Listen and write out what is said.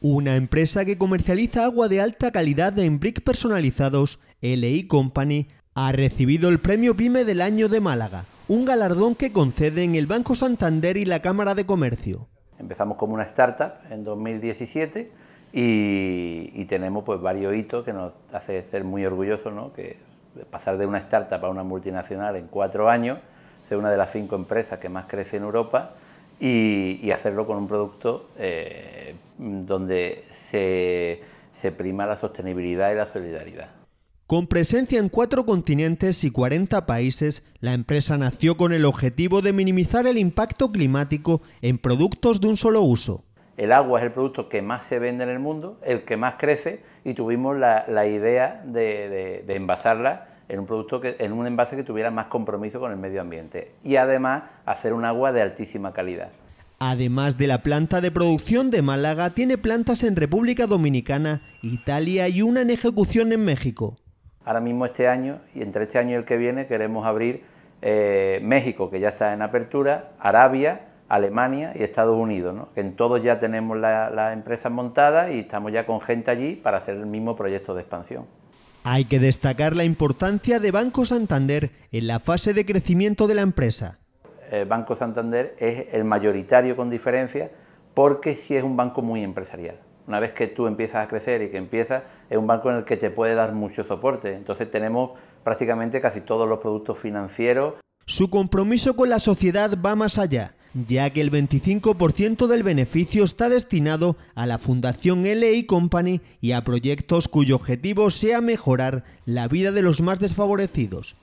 Una empresa que comercializa agua de alta calidad en brick personalizados, LI Company, ha recibido el Premio PYME del Año de Málaga, un galardón que conceden el Banco Santander y la Cámara de Comercio. Empezamos como una startup en 2017 y, tenemos pues varios hitos que nos hace ser muy orgullosos, ¿no? que pasar de una startup a una multinacional en cuatro años, ser una de las cinco empresas que más crece en Europa y, hacerlo con un producto eh, donde se, prima la sostenibilidad y la solidaridad. Con presencia en cuatro continentes y 40 países, la empresa nació con el objetivo de minimizar el impacto climático en productos de un solo uso. El agua es el producto que más se vende en el mundo, el que más crece y tuvimos la, idea de, envasarla en un, producto en un envase que tuviera más compromiso con el medio ambiente y además hacer un agua de altísima calidad. Además de la planta de producción de Málaga, tiene plantas en República Dominicana, Italia y una en ejecución en México. Ahora mismo este año y entre este año y el que viene queremos abrir eh, México, que ya está en apertura, Arabia, Alemania y Estados Unidos. ¿no? En todos ya tenemos las la empresas montadas y estamos ya con gente allí para hacer el mismo proyecto de expansión. Hay que destacar la importancia de Banco Santander en la fase de crecimiento de la empresa. Eh, banco Santander es el mayoritario con diferencia porque sí es un banco muy empresarial. Una vez que tú empiezas a crecer y que empiezas, es un banco en el que te puede dar mucho soporte. Entonces tenemos prácticamente casi todos los productos financieros. Su compromiso con la sociedad va más allá, ya que el 25% del beneficio está destinado a la Fundación LI Company y a proyectos cuyo objetivo sea mejorar la vida de los más desfavorecidos.